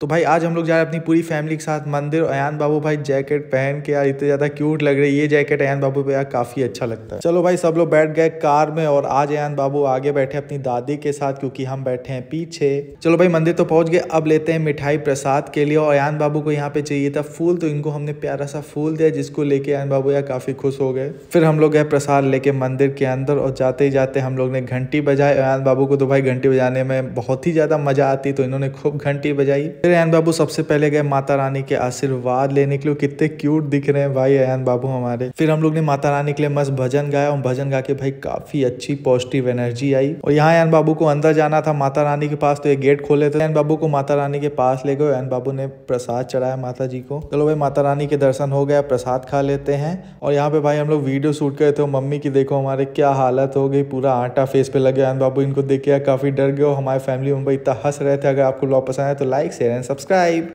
तो भाई आज हम लोग जा रहे हैं अपनी पूरी फैमिली के साथ मंदिर अयान बाबू भाई जैकेट पहन के यार इतने ज़्यादा क्यूट लग रही ये जैकेट अयान बाबू पे यार काफ़ी अच्छा लगता है चलो भाई सब लोग बैठ गए कार में और आज अयान बाबू आगे बैठे अपनी दादी के साथ क्योंकि हम बैठे हैं पीछे चलो भाई मंदिर तो पहुँच गए अब लेते हैं मिठाई प्रसाद के लिए और अयान बाबू को यहाँ पे चाहिए था फूल तो इनको हमने प्यारा सा फूल दिया जिसको लेके अयन बाबू यार काफ़ी खुश हो गए फिर हम लोग गए प्रसाद लेके मंदिर के अंदर और जाते ही जाते हम लोग ने घंटी बजाई अयान बाबू को तो भाई घंटी बजाने में बहुत ही ज़्यादा मज़ा आती तो इन्होंने खूब घंटी बजाई फिर एन बाबू सबसे पहले गए माता रानी के आशीर्वाद लेने के लिए कितने क्यूट दिख रहे हैं भाई एन बाबू हमारे फिर हम लोग ने माता रानी के लिए मस्त भजन गाया और भजन गा के भाई काफी अच्छी पॉजिटिव एनर्जी आई और यहाँ एन बाबू को अंदर जाना था माता रानी के पास तो ये गेट खोले थे एन बाबू को माता रानी के पास ले गए एन बाबू ने प्रसाद चढ़ाया माता जी को चलो भाई माता रानी के दर्शन हो गया प्रसाद खा लेते हैं और यहाँ पे भाई हम लोग वीडियो शूट करे थे मम्मी की देखो हमारे क्या हालत हो गई पूरा आटा फेस पे लग गया एन बाबू इनको देख के काफी डर गए हमारे फैमिली मुंबई इतना हंस रहे थे अगर आपको लॉ पसंद आए तो लाइक शेयर and subscribe.